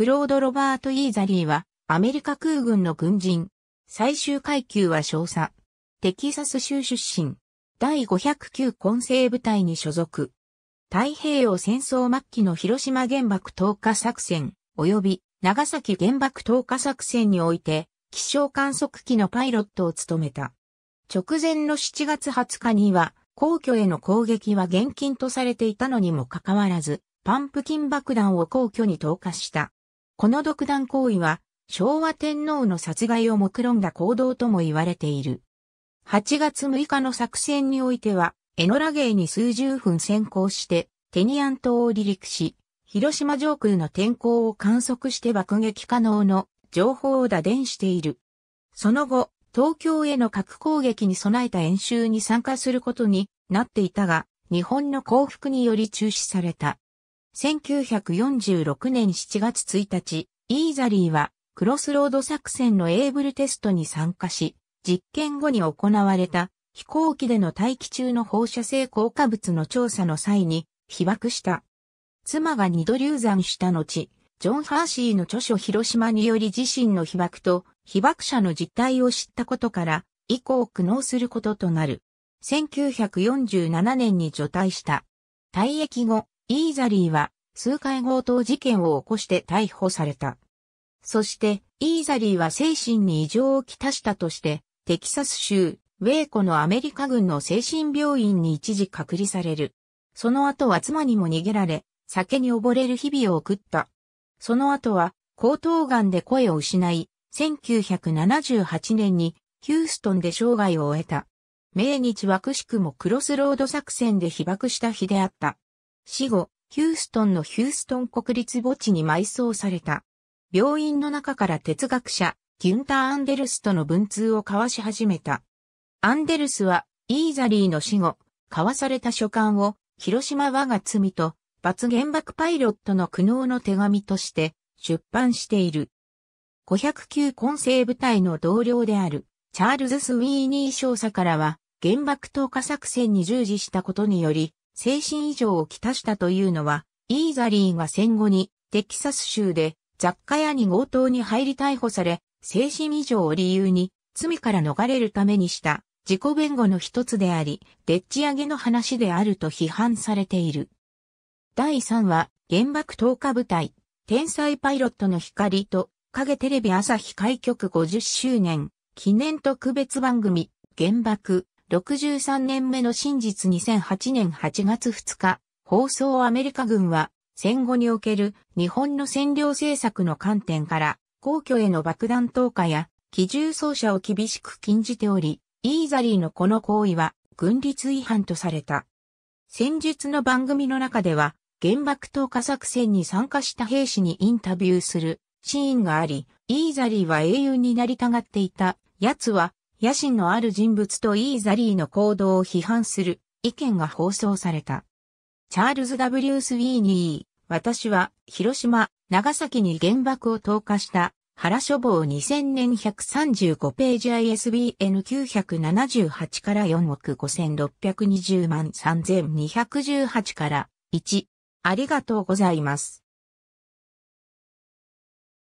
クロード・ロバート・イーザリーは、アメリカ空軍の軍人。最終階級は少佐。テキサス州出身。第509混成部隊に所属。太平洋戦争末期の広島原爆投下作戦、及び長崎原爆投下作戦において、気象観測機のパイロットを務めた。直前の7月20日には、皇居への攻撃は厳禁とされていたのにもかかわらず、パンプキン爆弾を皇居に投下した。この独断行為は、昭和天皇の殺害を目論んだ行動とも言われている。8月6日の作戦においては、エノラゲーに数十分先行して、テニアン島を離陸し、広島上空の天候を観測して爆撃可能の情報を打電している。その後、東京への核攻撃に備えた演習に参加することになっていたが、日本の降伏により中止された。1946年7月1日、イーザリーはクロスロード作戦のエーブルテストに参加し、実験後に行われた飛行機での待機中の放射性効果物の調査の際に被爆した。妻が二度流産した後、ジョン・ハーシーの著書広島により自身の被爆と被爆者の実態を知ったことから、以降苦悩することとなる。1947年に除隊した。退役後、イーザリーは数回強盗事件を起こして逮捕された。そして、イーザリーは精神に異常をきたしたとして、テキサス州、ウェイコのアメリカ軍の精神病院に一時隔離される。その後は妻にも逃げられ、酒に溺れる日々を送った。その後は、喉頭がんで声を失い、1978年にヒューストンで生涯を終えた。命日はくしくもクロスロード作戦で被爆した日であった。死後、ヒューストンのヒューストン国立墓地に埋葬された。病院の中から哲学者、ギュンター・アンデルスとの文通を交わし始めた。アンデルスは、イーザリーの死後、交わされた書簡を、広島我が罪と、罰原爆パイロットの苦悩の手紙として出版している。509混成部隊の同僚であるチャールズ・スウィーニー少佐からは原爆投下作戦に従事したことにより精神異常をきたしたというのは、イーザリーが戦後にテキサス州で雑貨屋に強盗に入り逮捕され、精神異常を理由に罪から逃れるためにした自己弁護の一つであり、でっち上げの話であると批判されている。第3話、原爆投下部隊、天才パイロットの光と、影テレビ朝日開局50周年、記念特別番組、原爆、63年目の真実2008年8月2日、放送アメリカ軍は、戦後における日本の占領政策の観点から、皇居への爆弾投下や、機銃奏者を厳しく禁じており、イーザリーのこの行為は、軍律違反とされた。先日の番組の中では、原爆投下作戦に参加した兵士にインタビューするシーンがあり、イーザリーは英雄になりたがっていた、奴は野心のある人物とイーザリーの行動を批判する意見が放送された。チャールズ・ W・ スウィーニー、私は広島、長崎に原爆を投下した原書房2000年135ページ ISBN 978から4億5620万3218から1。ありがとうございます。